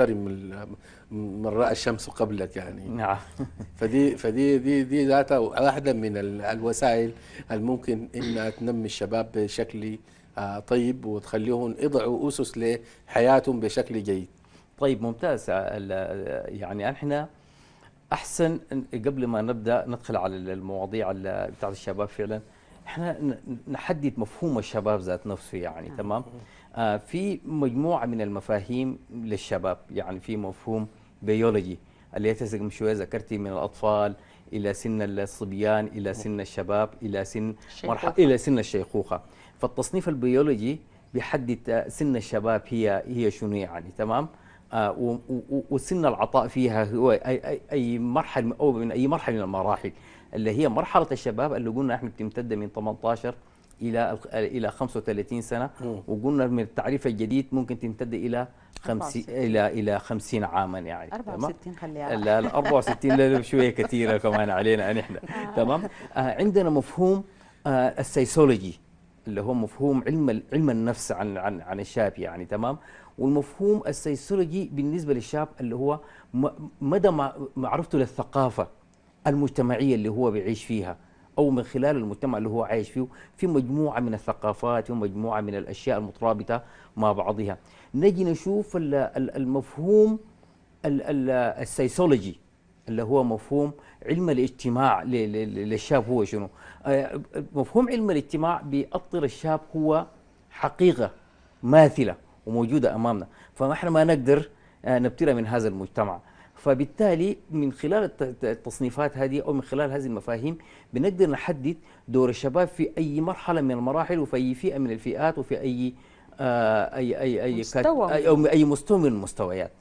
احترم من راى الشمس قبلك يعني نعم فدي فدي دي دي ذاتها واحده من الوسائل الممكن انها تنمي الشباب بشكل آه، طيب وتخليهم يضعوا اسس لحياتهم بشكل جيد طيب ممتاز آه، يعني احنا احسن قبل ما نبدا ندخل على المواضيع بتاعت الشباب فعلا احنا نحدد مفهوم الشباب ذات نفسه يعني آه. تمام آه في مجموعه من المفاهيم للشباب يعني في مفهوم بيولوجي اللي يتسق من شويه ذكرتي من الاطفال الى سن الصبيان الى نعم. سن الشباب الى سن مرحله الى سن الشيخوخه فالتصنيف البيولوجي بيحدد آه، سن الشباب هي هي شنو يعني تمام آه، وسن العطاء فيها هو أي, أي مرحلة أو من أي مرحلة من المراحل اللي هي مرحلة الشباب اللي قلنا احنا بتمتد من 18 إلى إلى 35 سنة وقلنا من التعريف الجديد ممكن تمتد إلى 50 إلى إلى 50 عاما يعني 64 خليها لا لا 64 شوية كثيرة كمان علينا نحن آه. تمام آه، عندنا مفهوم آه السيسولوجي اللي هو مفهوم علم علم النفس عن عن عن الشاب يعني تمام والمفهوم السيسولوجي بالنسبه للشاب اللي هو مدى معرفته للثقافه المجتمعيه اللي هو بيعيش فيها او من خلال المجتمع اللي هو عايش فيه في مجموعه من الثقافات ومجموعه من الاشياء المترابطه مع بعضها نجي نشوف المفهوم السيسولوجي اللي هو مفهوم علم الاجتماع للشاب هو شنو آه، مفهوم علم الاجتماع بيأطر الشاب هو حقيقة ماثلة وموجودة أمامنا فنحن ما نقدر آه، نبتلى من هذا المجتمع فبالتالي من خلال التصنيفات هذه أو من خلال هذه المفاهيم بنقدر نحدد دور الشباب في أي مرحلة من المراحل وفي أي فئة من الفئات وفي أي آه أي أي أي مستوى. أي, أي مستوى من المستويات